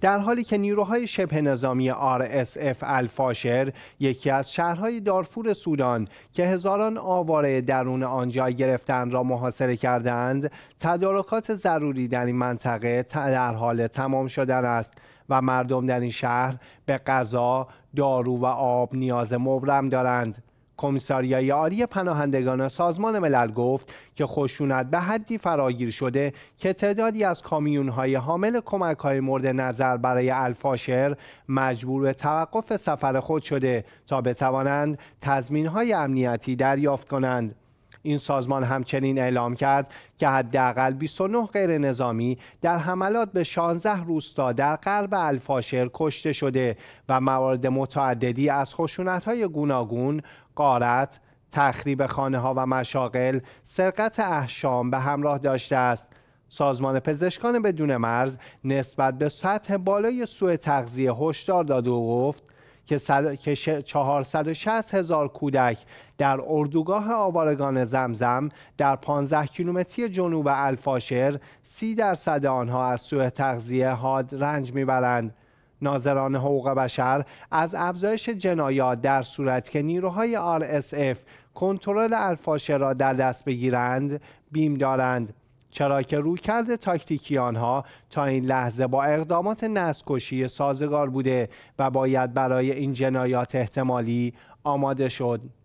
در حالی که نیروهای شبه نظامی RSF الفاشر یکی از شهرهای دارفور سودان که هزاران آواره درون آنجا گرفتن را محاصره کردند تدارکات ضروری در این منطقه در حال تمام شدن است و مردم در این شهر به غذا، دارو و آب نیاز مبرم دارند کمیساریای عالی پناهندگان سازمان ملل گفت که خشونت به حدی فراگیر شده که تعدادی از کامیونهای حامل های مورد نظر برای الفاشر مجبور به توقف سفر خود شده تا بتوانند های امنیتی دریافت کنند این سازمان همچنین اعلام کرد که حداقل 29 غیر نظامی در حملات به 16 روستا در غرب الفاشر کشته شده و موارد متعددی از خشونت‌های گوناگون، قارت، تخریب خانه ها و مشاغل، سرقت احشام به همراه داشته است. سازمان پزشکان بدون مرز نسبت به سطح بالای سوء تغذیه هشدار داد و گفت که, 460 هزار کودک در اردوگاه آوارگان زمزم در 15 کیلومتری جنوب الفاشر 30 درصد آنها از سوء تغذیه هاد رنج میبرند ناظران حقوق بشر از افزایش جنایات در صورت که نیروهای RSF کنترل الفاشر را در دست بگیرند بیم دارند چرا که روی کرده تاکتیکی آنها تا این لحظه با اقدامات نسکشی سازگار بوده و باید برای این جنایات احتمالی آماده شد